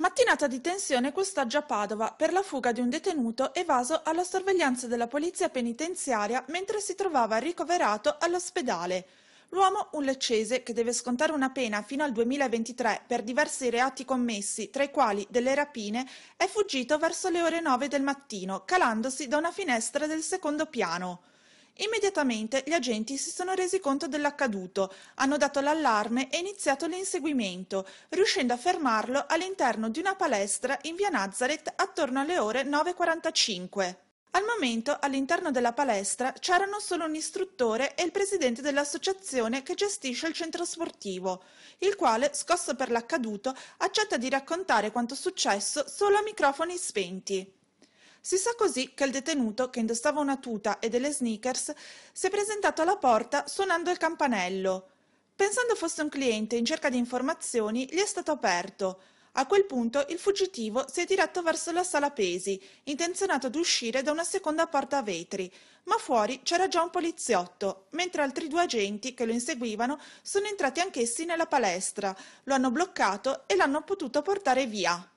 Mattinata di tensione quest'oggi a Padova per la fuga di un detenuto evaso alla sorveglianza della polizia penitenziaria mentre si trovava ricoverato all'ospedale. L'uomo, un leccese, che deve scontare una pena fino al 2023 per diversi reati commessi, tra i quali delle rapine, è fuggito verso le ore 9 del mattino, calandosi da una finestra del secondo piano. Immediatamente gli agenti si sono resi conto dell'accaduto, hanno dato l'allarme e iniziato l'inseguimento, riuscendo a fermarlo all'interno di una palestra in via Nazareth attorno alle ore 9.45. Al momento all'interno della palestra c'erano solo un istruttore e il presidente dell'associazione che gestisce il centro sportivo, il quale, scosso per l'accaduto, accetta di raccontare quanto successo solo a microfoni spenti. Si sa così che il detenuto, che indossava una tuta e delle sneakers, si è presentato alla porta suonando il campanello. Pensando fosse un cliente in cerca di informazioni, gli è stato aperto. A quel punto il fuggitivo si è diretto verso la sala pesi, intenzionato ad uscire da una seconda porta a vetri, ma fuori c'era già un poliziotto, mentre altri due agenti che lo inseguivano sono entrati anch'essi nella palestra, lo hanno bloccato e l'hanno potuto portare via.